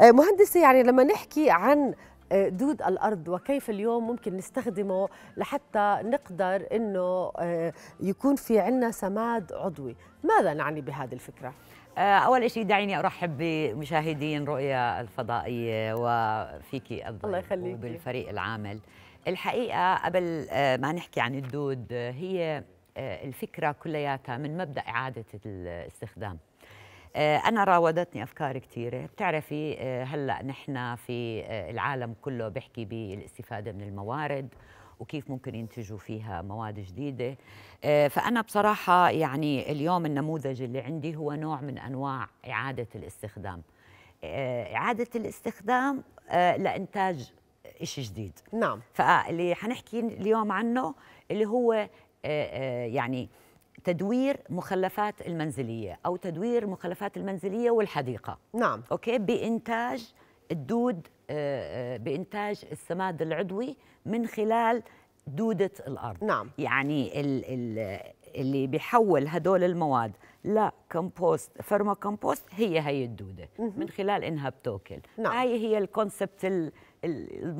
آه، مهندسة يعني لما نحكي عن آه، دود الارض وكيف اليوم ممكن نستخدمه لحتى نقدر انه آه، يكون في عنا سماد عضوي ماذا نعني بهذه الفكره اول شيء دعيني ارحب بمشاهدين رؤيا الفضائيه وفيكي الله يخليك وبالفريق العامل الحقيقه قبل ما نحكي عن الدود هي الفكره كلياتها من مبدا اعاده الاستخدام آه، أنا راودتني أفكار كثيرة بتعرفي آه، هلأ نحن في آه، العالم كله بيحكي بالاستفادة من الموارد وكيف ممكن ينتجوا فيها مواد جديدة فأنا بصراحة يعني اليوم النموذج اللي عندي هو نوع من أنواع إعادة الاستخدام إعادة الاستخدام لإنتاج إشي جديد نعم فاللي حنحكي اليوم عنه اللي هو يعني تدوير مخلفات المنزليه او تدوير مخلفات المنزليه والحديقه نعم اوكي بانتاج الدود آه، آه، بانتاج السماد العضوي من خلال دوده الارض نعم يعني اللي بيحول هدول المواد لا كومبوست فيرما كومبوست هي هي الدوده من خلال انها بتاكل نعم. هاي هي الكونسبت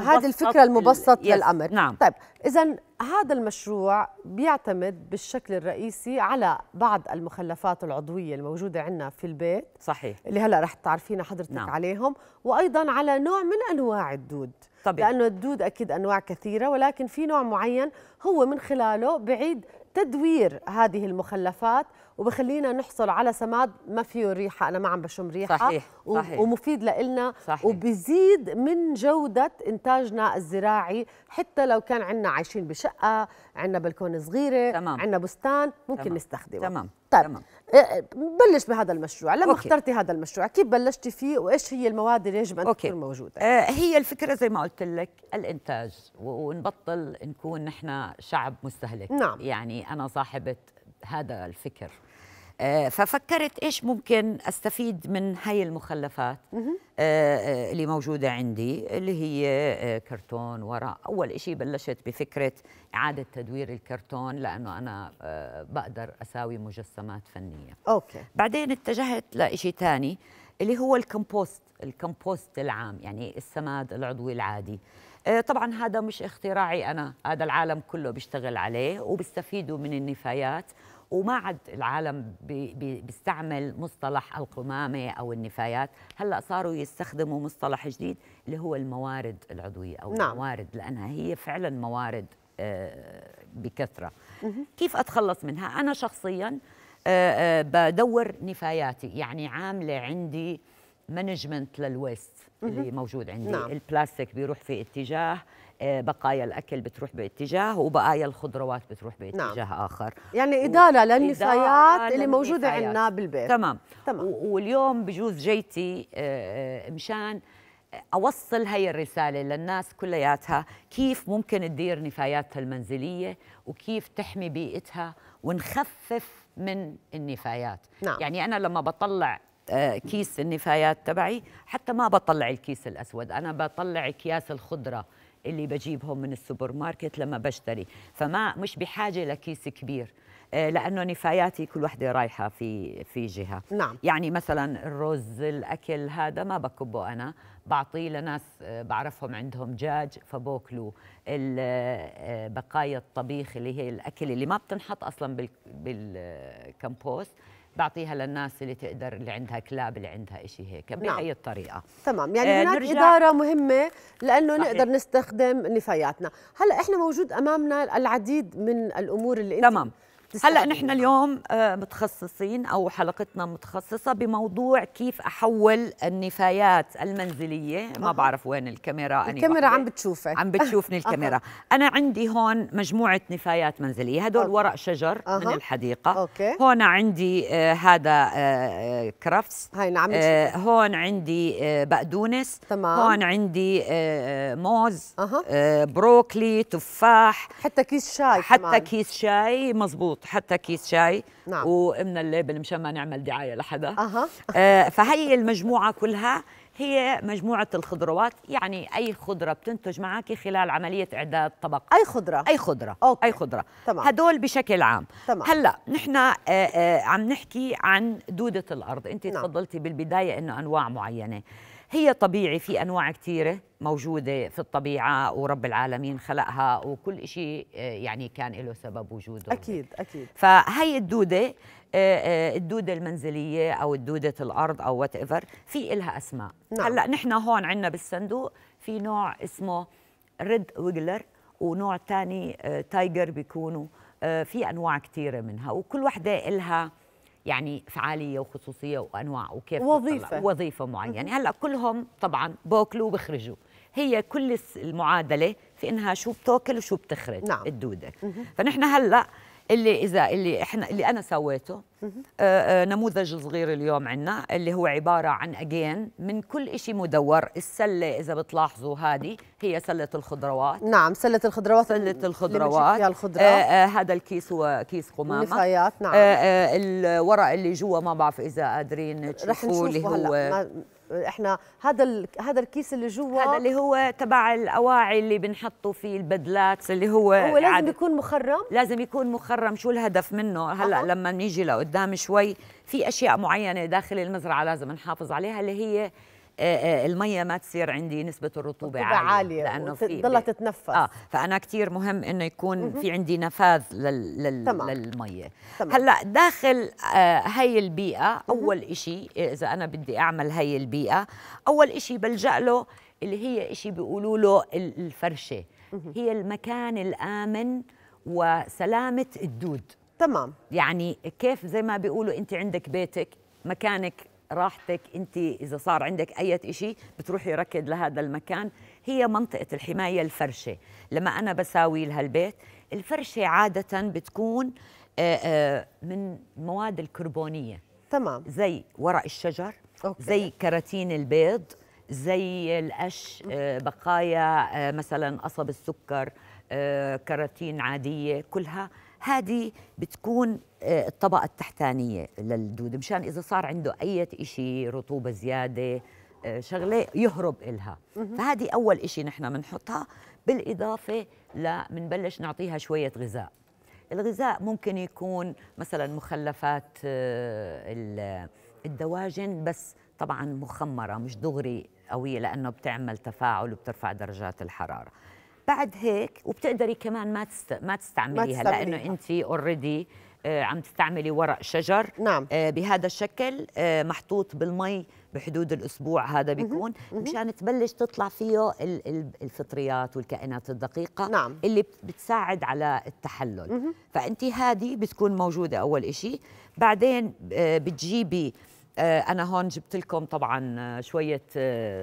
هذه الفكره المبسط للامر نعم. طيب اذا هذا المشروع بيعتمد بالشكل الرئيسي على بعض المخلفات العضويه الموجوده عندنا في البيت صحيح اللي هلا رح تعرفينا حضرتك نعم. عليهم وايضا على نوع من انواع الدود طبيعي. لانه الدود اكيد انواع كثيره ولكن في نوع معين هو من خلاله بعيد تدوير هذه المخلفات وبخلينا نحصل على سماد ما فيه ريحه انا ما عم بشم ريحه صحيح, صحيح. ومفيد لنا صحيح. وبزيد من جوده انتاجنا الزراعي حتى لو كان عندنا عايشين بشقه عندنا بلكونه صغيره عندنا بستان ممكن تمام. نستخدمه تمام طيب تمام. آه، آه، بلش بهذا المشروع لما أوكي. اخترتي هذا المشروع كيف بلشتي فيه وايش هي المواد اللي يجب ان أوكي. تكون موجوده آه هي الفكره زي ما قلت لك الانتاج ونبطل نكون نحن شعب مستهلك نعم. يعني انا صاحبه هذا الفكر آه، ففكرت ايش ممكن استفيد من هاي المخلفات آه، آه، اللي موجوده عندي اللي هي كرتون ورق اول شيء بلشت بفكره اعاده تدوير الكرتون لانه انا بقدر اساوي مجسمات فنيه اوكي بعدين اتجهت لشيء ثاني اللي هو الكمبوست الكمبوست العام يعني السماد العضوي العادي طبعا هذا مش اختراعي انا هذا العالم كله بيشتغل عليه وبيستفيدوا من النفايات وما عاد العالم بي بيستعمل مصطلح القمامه او النفايات، هلا صاروا يستخدموا مصطلح جديد اللي هو الموارد العضويه او نعم. الموارد لانها هي فعلا موارد آه، بكثره. كيف اتخلص منها؟ انا شخصيا آه، آه، بدور نفاياتي، يعني عامله عندي مانجمنت للويست اللي موجود عندي نعم. البلاستيك بيروح في اتجاه آه، بقايا الاكل بتروح باتجاه وبقايا الخضروات بتروح باتجاه نعم. اخر يعني اداره و... للنفايات اللي موجوده عندنا بالبيت تمام تمام و... واليوم بجوز جيتي آه، آه، مشان اوصل هي الرساله للناس كلياتها كيف ممكن تدير نفاياتها المنزليه وكيف تحمي بيئتها ونخفف من النفايات نعم. يعني انا لما بطلع آه، كيس النفايات تبعي حتى ما بطلع الكيس الاسود انا بطلع اكياس الخضره اللي بجيبهم من السوبر ماركت لما بشتري فما مش بحاجه لكيس كبير آه، لانه نفاياتي كل وحده رايحه في في جهه نعم. يعني مثلا الرز الاكل هذا ما بكبه انا بعطيه لناس آه، بعرفهم عندهم دجاج فبوكلوا بقايا الطبيخ اللي هي الاكل اللي ما بتنحط اصلا بالكمبوست بعطيها للناس اللي تقدر اللي عندها كلاب اللي عندها شيء هيك بهي نعم. طريقه تمام يعني آه، هناك نرجع اداره مهمه لانه صحيح. نقدر نستخدم نفاياتنا هلا احنا موجود امامنا العديد من الامور اللي تمام هلا نحن اليوم آه، متخصصين او حلقتنا متخصصه بموضوع كيف احول النفايات المنزليه ما بعرف وين الكاميرا أنا الكاميرا عم بتشوفك عم بتشوفني الكاميرا انا عندي هون مجموعه نفايات منزليه هدول ورق شجر من الحديقه هون عندي آه، هذا كرفس آه، كرافتس نعم. هون عندي بقدونس هون عندي موز بروكلي تفاح حتى كيس شاي حتى كيس شاي مزبوط نحط حتى كيس شاي نعم. ومن الليبل مشان ما نعمل دعايه لحدا أه. آه فهي المجموعه كلها هي مجموعة الخضروات يعني أي خضرة بتنتج معك خلال عملية إعداد طبق أي خضرة أي خضرة أوكي. أي خضرة تمام. هدول بشكل عام تمام. هلأ نحن آه، آه، عم نحكي عن دودة الأرض أنت نعم. تفضلتي بالبداية أنه أنواع معينة هي طبيعي في أنواع كثيرة موجودة في الطبيعة ورب العالمين خلقها وكل شيء آه، يعني كان له سبب وجوده أكيد أكيد فهي الدودة آه، آه، الدودة المنزلية أو الدودة الأرض أو وات ايفر في إلها أسماء نعم. هلأ نحن هون عندنا بالصندوق في نوع اسمه ريد ويجلر ونوع ثاني تايجر بيكونوا في أنواع كثيرة منها وكل وحدة إلها يعني فعاليه وخصوصيه وانواع وكيف وظيفه وظيفه معينه هلا كلهم طبعا باكلوا وبخرجوا هي كل المعادله في انها شو بتاكل وشو بتخرج نعم. الدوده فنحن هلا اللي اذا اللي احنا اللي انا سويته آه،, آه نموذج صغير اليوم عندنا اللي هو عباره عن اجين من كل شيء مدور السله اذا بتلاحظوا هذه هي سله الخضروات نعم سله الخضروات سله الخضروات اللي الخضرة. آه آه هذا الكيس هو كيس قمامه نفايات نعم آه آه الورق اللي جوا ما بعرف اذا قادرين تشوفوه اللي هو هلأ. احنا هذا ال... هذا الكيس اللي جوا هذا اللي هو تبع الاواعي اللي بنحطه فيه البدلات اللي هو هو لازم عاد... يكون مخرم لازم يكون مخرم شو الهدف منه هلا أه. لما نيجي لقدام شوي في اشياء معينه داخل المزرعه لازم نحافظ عليها اللي هي آه، آه، الميه ما تصير عندي نسبه الرطوبه عاليه, عالية لانه في تضلها آه، تتنفس اه فانا كثير مهم انه يكون في عندي نفاذ لل... لل... تمام. للميه تمام. هلا داخل آه هاي البيئه اول شيء اذا انا بدي اعمل هاي البيئه اول شيء بلجا له اللي هي شيء بيقولوا له الفرشه هي المكان الامن وسلامه الدود تمام يعني كيف زي ما بيقولوا انت عندك بيتك مكانك راحتك انت اذا صار عندك اي شيء بتروحي ركض لهذا المكان هي منطقه الحمايه الفرشه لما انا بساوي لها البيت الفرشه عاده بتكون آه، آه، من مواد الكربونيه تمام زي ورق الشجر أوكي. زي كراتين البيض زي القش آه، بقايا مثلا قصب السكر كراتين عاديه كلها هذه بتكون آه، الطبقة التحتانية للدود مشان إذا صار عنده أي إشي رطوبة زيادة آه، شغلة يهرب إلها فهذه أول إشي نحن بنحطها بالإضافة لمنبلش نعطيها شوية غذاء الغذاء ممكن يكون مثلا مخلفات آه، الدواجن بس طبعا مخمرة مش دغري قوية لأنه بتعمل تفاعل وبترفع درجات الحرارة بعد هيك وبتقدري كمان ما تست... ما تستعمليها ما لانه انت اوريدي آه، عم تستعملي ورق شجر نعم. آه، بهذا الشكل آه، محطوط بالمي بحدود الاسبوع هذا بيكون مشان تبلش تطلع فيه الفطريات والكائنات الدقيقه نعم. اللي بتساعد على التحلل فانت هذه بتكون موجوده اول شيء بعدين بتجيبي آه، انا هون جبت لكم طبعا آه، شويه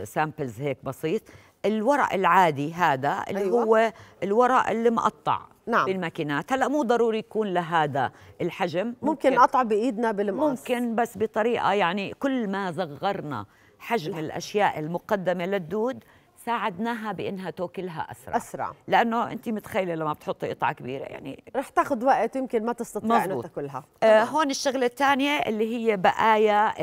سامبلز آه، هيك بسيط الورق العادي هذا اللي أيوة. هو الورق اللي مقطع نعم. بالماكينات هلا مو ضروري يكون لهذا الحجم ممكن, نقطع بايدنا بالمقص ممكن بس بطريقه يعني كل ما صغرنا حجم لا. نعم. الاشياء المقدمه للدود ساعدناها بانها توكلها اسرع اسرع لانه انت متخيله لما بتحطي قطعه كبيره يعني رح تاخذ وقت يمكن ما تستطيع انها تاكلها آه هون الشغله الثانيه اللي هي بقايا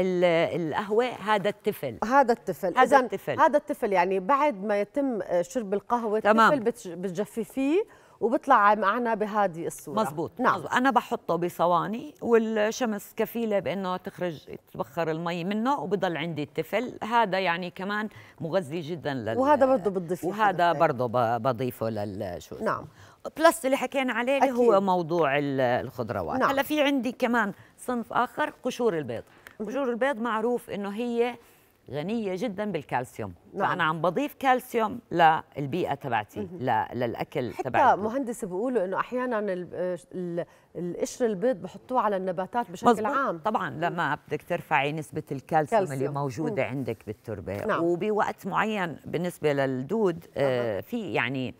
القهوه هذا التفل هذا التفل هذا التفل هذا التفل يعني بعد ما يتم آه، شرب القهوه تمام. التفل بتجففيه وبطلع معنا بهذه الصوره مزبوط نعم مزبوط. انا بحطه بصواني والشمس كفيله بانه تخرج تبخر المي منه وبضل عندي التفل هذا يعني كمان مغذي جدا لل وهذا برضه بتضيفه وهذا برضه بضيفه للشو نعم بلس اللي حكينا عليه اللي هو موضوع الخضروات نعم. هلا في عندي كمان صنف اخر قشور البيض قشور البيض معروف انه هي غنيه جدا بالكالسيوم نعم. فانا عم بضيف كالسيوم للبيئه تبعتي للاكل حتى تبعتي حتى مهندس بيقولوا انه احيانا القشر البيض بحطوه على النباتات بشكل مزبوط. عام طبعا لما بدك ترفعي نسبه الكالسيوم كالسيوم. اللي موجوده مم. عندك بالتربه نعم. وبوقت معين بالنسبه للدود آه في يعني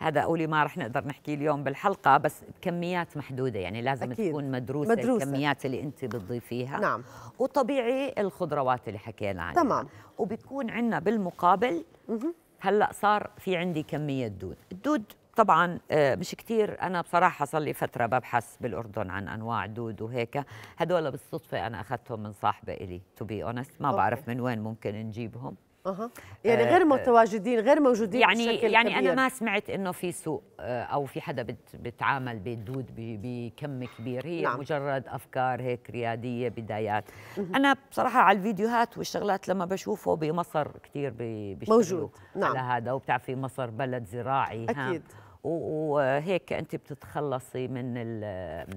هذا أولي ما رح نقدر نحكي اليوم بالحلقه بس بكميات محدوده يعني لازم أكيد. تكون مدروسه, مدروسة الكميات اللي انت بتضيفيها نعم وطبيعي الخضروات اللي حكينا عنها تمام وبيكون عندنا بالمقابل مه. هلا صار في عندي كميه دود الدود طبعا آه، مش كتير انا بصراحه صار لي فتره ببحث بالاردن عن انواع دود وهيك هدول بالصدفه انا اخذتهم من صاحبه الي تو بي اونست ما أوكي. بعرف من وين ممكن نجيبهم يعني أه. يعني غير آه. متواجدين غير موجودين يعني بشكل يعني كبير. انا ما سمعت انه في سوق آه، او في حدا بتعامل بالدود بكم كبير هي نعم. مجرد افكار هيك رياديه بدايات انا بصراحه على الفيديوهات والشغلات لما بشوفه بمصر كثير بيشتغلوا موجود نعم. على هذا وبتعرفي مصر بلد زراعي اكيد ها. وهيك انت بتتخلصي من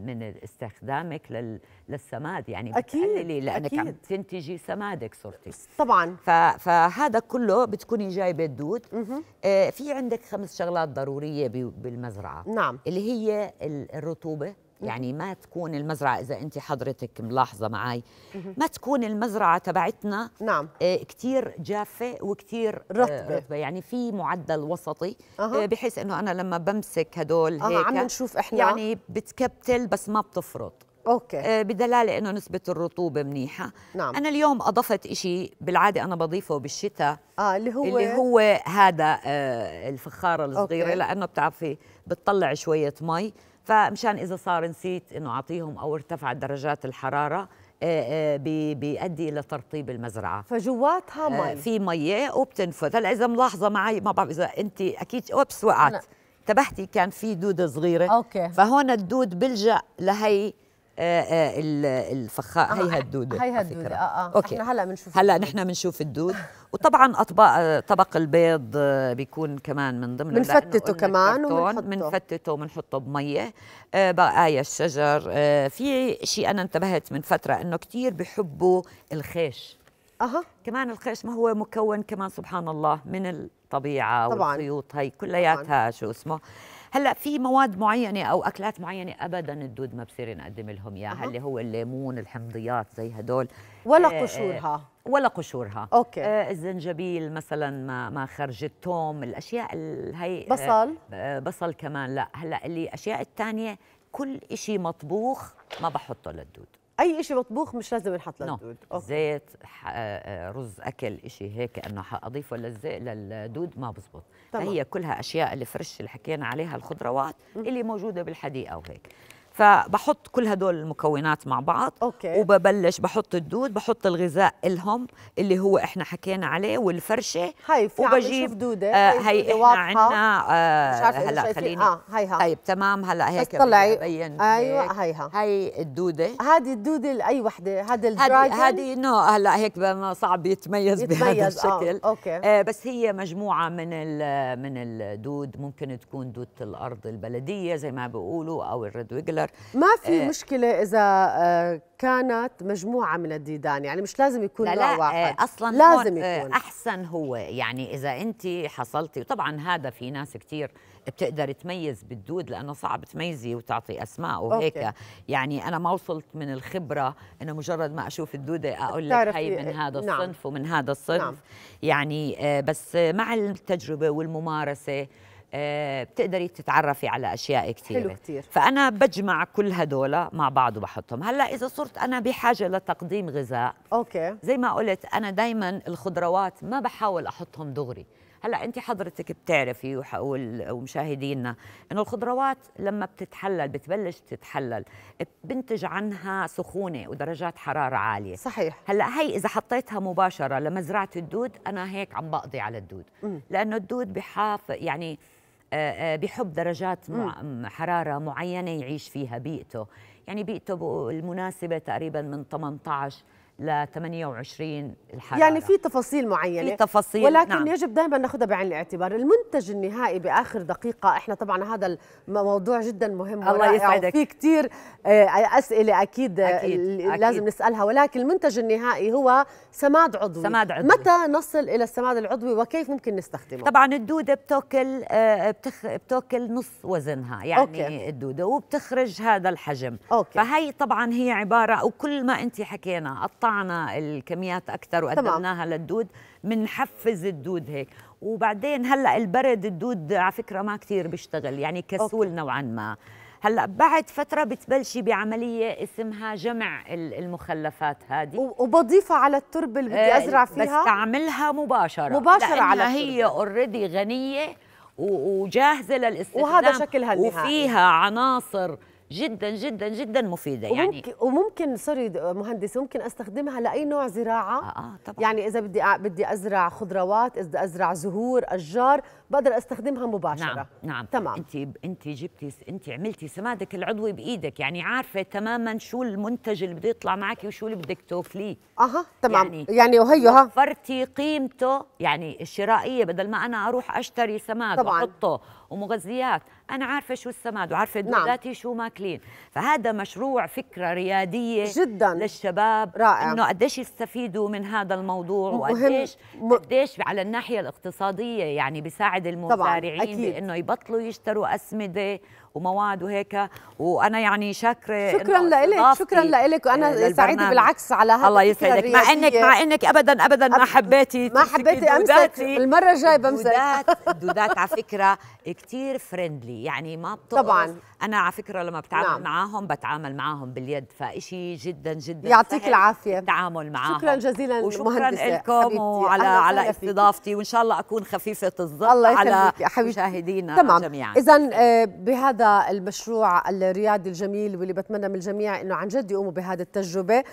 من استخدامك للسماد يعني أكيد بتقللي لانك أكيد عم تنتجي سمادك صرتي طبعا فهذا كله بتكوني جايبه الدود آه، في عندك خمس شغلات ضروريه بالمزرعه نعم اللي هي الرطوبه يعني ما تكون المزرعة إذا أنت حضرتك ملاحظة معي ما تكون المزرعة تبعتنا نعم آه، كتير جافة وكتير آه، رطبة, رطبة. يعني في معدل وسطي أه. بحيث أنه أنا لما بمسك هدول هيك عم نشوف إحنا يعني بتكبتل بس ما بتفرط اوكي آه، بدلاله انه نسبه الرطوبه منيحه نعم. انا اليوم اضفت شيء بالعاده انا بضيفه بالشتاء اه اللي هو اللي هو هذا آه الفخاره الصغيره أوكي. لانه بتعرفي بتطلع شويه مي فمشان اذا صار نسيت انه اعطيهم او ارتفعت درجات الحراره آه، آه، بيؤدي الى ترطيب المزرعه فجواتها آه، مي في ميه وبتنفذ هلا اذا ملاحظه معي ما بعرف اذا انت اكيد اوبس وقعت نعم. انتبهتي كان في دوده صغيره اوكي فهون الدود بلجا لهي آه، آه، الفخار آه، هيها الدودة هيها الدودة اه اه أوكي. احنا هلا بنشوف هلا نحن بنشوف الدود وطبعا اطباق طبق البيض بيكون كمان من ضمن بنفتته كمان بنفتته وبنحطه بميه بقايا الشجر في شيء انا انتبهت من فتره انه كثير بحبوا الخيش اها كمان الخيش ما هو مكون كمان سبحان الله من الطبيعه طبعاً. والخيوط هي كلياتها شو اسمه هلا في مواد معينه او اكلات معينه ابدا الدود ما بصير نقدم لهم اياها اللي هو الليمون الحمضيات زي هدول ولا آه، قشورها آه، ولا قشورها اوكي آه الزنجبيل مثلا ما ما خرج الثوم الاشياء هي آه، بصل آه بصل كمان لا هلا اللي الاشياء الثانيه كل شيء مطبوخ ما بحطه للدود اي شيء مطبوخ مش لازم ينحط له no. زيت آه، آه، رز اكل شيء هيك انه اضيفه للزيت للدود ما بزبط هي كلها اشياء الفريش اللي, اللي حكينا عليها الخضروات اللي موجوده بالحديقه وهيك فبحط كل هدول المكونات مع بعض أوكي. وببلش بحط الدود بحط الغذاء الهم اللي هو احنا حكينا عليه والفرشه هاي وبجيب دودة آه إيه، هاي احنا عندنا آه هلا خليني اه هايها طيب تمام هلا هيك طلعي ببين ايوه هيها هاي الدوده هذه الدوده لاي وحده هذا الدراجون هذه نو هلا هيك صعب يتميز, يتميز بهذا آه، الشكل أوكي. آه بس هي مجموعه من ال من الدود ممكن تكون دوده الارض البلديه زي ما بيقولوا او الريد ويجلر اكثر ما في آه. مشكله اذا آه، كانت مجموعه من الديدان يعني مش لازم يكون لا, لا آه، واحد اصلا لازم يكون احسن هو يعني اذا انت حصلتي وطبعا هذا في ناس كثير بتقدر تميز بالدود لانه صعب تميزي وتعطي اسماء وهيك أوكي. يعني انا ما وصلت من الخبره انه مجرد ما اشوف الدوده اقول لك هي من هذا نعم. الصنف ومن هذا الصنف نعم. يعني بس مع التجربه والممارسه آه، بتقدري تتعرفي على اشياء كثيره حلو كتير. فانا بجمع كل هدول مع بعض وبحطهم هلا اذا صرت انا بحاجه لتقديم غذاء اوكي زي ما قلت انا دائما الخضروات ما بحاول احطهم دغري هلا انت حضرتك بتعرفي ومشاهدينا انه الخضروات لما بتتحلل بتبلش تتحلل بنتج عنها سخونه ودرجات حراره عاليه صحيح هلا هي اذا حطيتها مباشره لمزرعه الدود انا هيك عم بقضي على الدود م. لانه الدود بحاف يعني آه، آه، بحب درجات حراره معينه يعيش فيها بيئته يعني بيئته المناسبه تقريبا من 18 ل 28 الحراره يعني في تفاصيل معينه في تفاصيل ولكن نعم. يجب دائما ناخذها بعين الاعتبار المنتج النهائي باخر دقيقه احنا طبعا هذا الموضوع جدا مهم الله يسعدك في كثير آه، اسئله أكيد, آه، أكيد. لازم أكيد. نسالها ولكن المنتج النهائي هو سماد عضوي سماد عضوي متى نصل الى السماد العضوي وكيف ممكن نستخدمه طبعا الدوده بتاكل آه، بتخ... بتاكل نص وزنها يعني أوكي. الدوده وبتخرج هذا الحجم أوكي. فهي طبعا هي عباره وكل ما انت حكينا الطعم قطعنا الكميات اكثر وقدمناها للدود بنحفز الدود هيك وبعدين هلا البرد الدود على فكره ما كثير بيشتغل يعني كسول نوعا ما هلا بعد فتره بتبلشي بعمليه اسمها جمع المخلفات هذه وبضيفها على التربه اللي بدي آه، ازرع فيها بستعملها مباشره مباشره على هي اوريدي غنيه وجاهزه للاستخدام وهذا شكلها النهائي وفيها عناصر جدا جدا جدا مفيده وممكن يعني وممكن سوري مهندس ممكن استخدمها لاي نوع زراعه آه, آه طبعا يعني اذا بدي بدي ازرع خضروات اذا ازرع زهور اشجار بقدر استخدمها مباشره نعم نعم تمام انت انت جبتي انت عملتي سمادك العضوي بايدك يعني عارفه تماما شو المنتج اللي بده يطلع معك وشو اللي بدك توفليه اها تمام يعني, يعني وهيها وفرتي قيمته يعني الشرائيه بدل ما انا اروح اشتري سماد واحطه ومغذيات انا عارفه شو السماد وعارفه دولاتي نعم. شو ماكلين فهذا مشروع فكره رياديه جدا للشباب رائع انه قديش يستفيدوا من هذا الموضوع وقديش م... قديش على الناحيه الاقتصاديه يعني بيساعد المزارعين بانه يبطلوا يشتروا اسمده ومواد وهيك وانا يعني شاكره شكرا لك شكرا لك وانا سعيده بالعكس على هذا الله يسعدك مع انك مع انك ابدا ابدا ما حبيتي ما حبيتي امسك المره الجايه بمسك دودات دودات على فكره كثير فريندلي يعني ما بتقص طبعا انا على فكره لما بتعامل نعم. معاهم بتعامل معاهم باليد فشيء جدا جدا يعطيك العافيه التعامل معاهم شكرا جزيلا وشكرا لكم وعلى على استضافتي وان شاء الله اكون خفيفه الظل على مشاهدينا جميعا اذا آه، بهذا هذا المشروع الريادي الجميل واللي بتمنى من الجميع انه عن جد يقوموا بهذه التجربه